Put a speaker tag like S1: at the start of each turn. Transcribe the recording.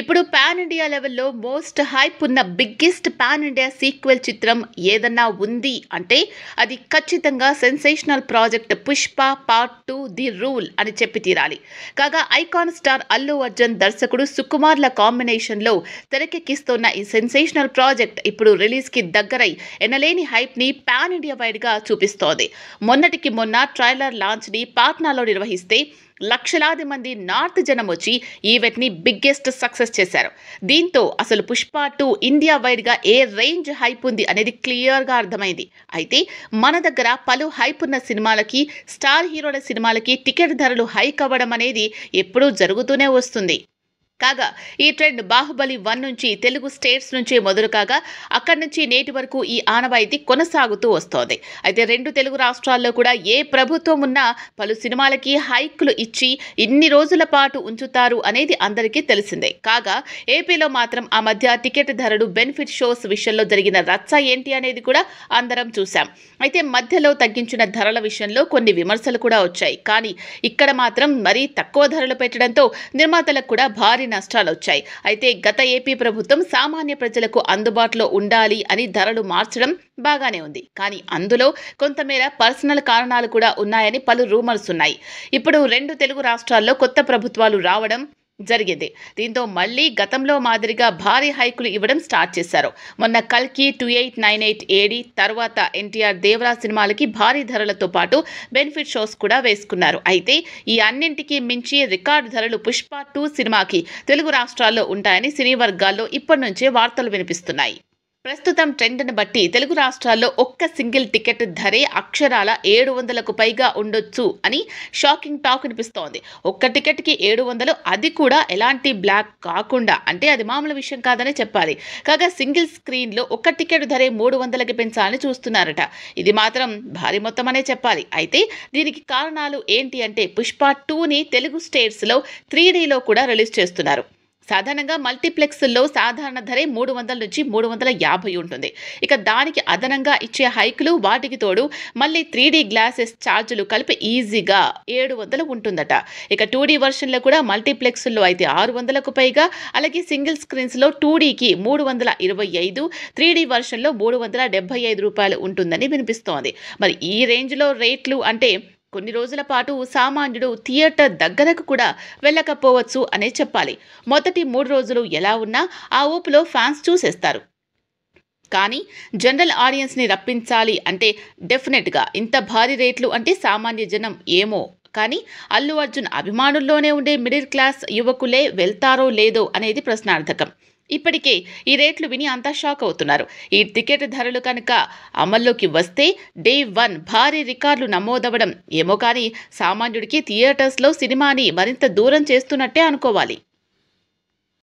S1: ఇప్పుడు pan India లెవెల్లో most hype ఉన్న బిగ్గెస్ట్ పాన్ ఇండియా సీక్వెల్ చిత్రం ఏదన్నా ఉంది అంటే అది ఖచ్చితంగా sensational project Pushpa part two the rule అని చెప్పి తీరాలి కాగా ఐకాన్ స్టార్ అల్లు అర్జున్ దర్శకుడు సుకుమార్ల కాంబినేషన్లో తెరకెక్కిస్తోన్న ఈ సెన్సేషనల్ ప్రాజెక్ట్ ఇప్పుడు రిలీజ్కి దగ్గరై ఎనలేని హైప్ని పాన్ ఇండియా వైడ్గా చూపిస్తోంది మొన్నటికి మొన్న ట్రైలర్ లాంచ్ని పాట్నాలో నిర్వహిస్తే లక్షలాది మంది నార్త్ జనం వచ్చి ఈవెంట్ని బిగ్గెస్ట్ సక్సెస్ చేశారు దీంతో అసలు పుష్ప టూ ఇండియా వైడ్గా ఏ రేంజ్ హైప్ ఉంది అనేది క్లియర్గా అర్థమైంది అయితే మన దగ్గర పలు హైప్ ఉన్న సినిమాలకి స్టార్ హీరోల సినిమాలకి టికెట్ ధరలు హైక్ అవ్వడం అనేది ఎప్పుడూ జరుగుతూనే వస్తుంది కాగా ఈ ట్రెండ్ బాహుబలి వన్ నుంచి తెలుగు స్టేట్స్ నుంచి మొదలు కాగా అక్కడి నుంచి నేటి వరకు ఈ ఆనవాయితీ కొనసాగుతూ వస్తోంది అయితే రెండు తెలుగు రాష్ట్రాల్లో కూడా ఏ ప్రభుత్వం ఉన్నా పలు సినిమాలకి హైక్లు ఇచ్చి ఇన్ని రోజుల పాటు ఉంచుతారు అనేది అందరికీ తెలిసిందే కాగా ఏపీలో మాత్రం ఆ మధ్య టికెట్ ధరలు బెనిఫిట్ షోస్ విషయంలో జరిగిన రచ్చ ఏంటి అనేది కూడా అందరం చూశాం అయితే మధ్యలో తగ్గించిన ధరల విషయంలో కొన్ని విమర్శలు కూడా వచ్చాయి కానీ ఇక్కడ మాత్రం మరీ తక్కువ ధరలు పెట్టడంతో నిర్మాతలకు కూడా భారీ భారీ వచ్చాయి అయితే గత ఏపీ ప్రభుత్వం సామాన్య ప్రజలకు అందుబాటులో ఉండాలి అని ధరలు మార్చడం బాగానే ఉంది కానీ అందులో కొంతమేర పర్సనల్ కారణాలు కూడా ఉన్నాయని పలు రూమర్స్ ఉన్నాయి ఇప్పుడు రెండు తెలుగు రాష్ట్రాల్లో కొత్త ప్రభుత్వాలు రావడం జరిగింది దీంతో మళ్ళీ గతంలో మాదిరిగా భారీ హైకులు ఇవ్వడం స్టార్ట్ చేశారు మొన్న కల్కి two eight nine eight AD తర్వాత ఎన్టీఆర్ దేవరా సినిమాలకి భారీ ధరలతో పాటు బెనిఫిట్ షోస్ కూడా వేసుకున్నారు అయితే ఈ అన్నింటికి మించి రికార్డు ధరలు పుష్ప టూ సినిమాకి తెలుగు రాష్ట్రాల్లో ఉంటాయని సినీ వర్గాల్లో ఇప్పటి నుంచే వార్తలు వినిపిస్తున్నాయి ప్రస్తుతం ట్రెండ్ని బట్టి తెలుగు రాష్ట్రాల్లో ఒక్క సింగిల్ టికెట్ ధరే అక్షరాల ఏడు వందలకు పైగా ఉండొచ్చు అని షాకింగ్ టాక్ అనిపిస్తోంది ఒక్క టికెట్కి ఏడు వందలు అది కూడా ఎలాంటి బ్లాక్ కాకుండా అంటే అది మామూలు విషయం కాదనే చెప్పాలి కాగా సింగిల్ స్క్రీన్లో ఒక్క టికెట్ ధరే మూడు వందలకి పెంచాలని చూస్తున్నారట ఇది మాత్రం భారీ మొత్తం అనే చెప్పాలి అయితే దీనికి కారణాలు ఏంటి అంటే పుష్ప టూని తెలుగు స్టేట్స్లో త్రీ డీలో కూడా రిలీజ్ చేస్తున్నారు సాధారణంగా మల్టీప్లెక్స్లో సాధారణ ధరే మూడు వందల నుంచి మూడు వందల యాభై ఉంటుంది ఇక దానికి అదనంగా ఇచ్చే హైక్లు వాటికి తోడు మళ్ళీ త్రీ గ్లాసెస్ ఛార్జీలు కలిపి ఈజీగా ఏడు వందలు ఉంటుందట ఇక టూ డీ వర్షన్లో కూడా మల్టీప్లెక్స్లో అయితే ఆరు వందలకు పైగా అలాగే సింగిల్ స్క్రీన్స్లో టూ డీకి మూడు వందల ఇరవై ఐదు త్రీ డీ వర్షన్లో మూడు వందల డెబ్బై ఐదు రూపాయలు ఉంటుందని వినిపిస్తోంది మరి ఈ రేంజ్లో రేట్లు అంటే కొన్ని రోజుల పాటు సామాన్యుడు థియేటర్ దగ్గరకు కూడా వెళ్ళకపోవచ్చు అనే చెప్పాలి మొదటి మూడు రోజులు ఎలా ఉన్నా ఆ ఊపులో ఫ్యాన్స్ చూసేస్తారు కానీ జనరల్ ఆడియన్స్ని రప్పించాలి అంటే డెఫినెట్గా ఇంత భారీ రేట్లు అంటే సామాన్య జనం ఏమో కానీ అల్లు అర్జున్ అభిమానుల్లోనే ఉండే మిడిల్ క్లాస్ యువకులే వెళ్తారో లేదో అనేది ప్రశ్నార్థకం ఇప్పటికే ఈ రేట్లు విని అంతా షాక్ అవుతున్నారు ఈ టికెట్ ధరలు కనుక అమల్లోకి వస్తే డే వన్ భారీ రికార్డులు నమోదవడం ఏమో కానీ సామాన్యుడికి థియేటర్స్లో సినిమాని మరింత దూరం చేస్తున్నట్టే అనుకోవాలి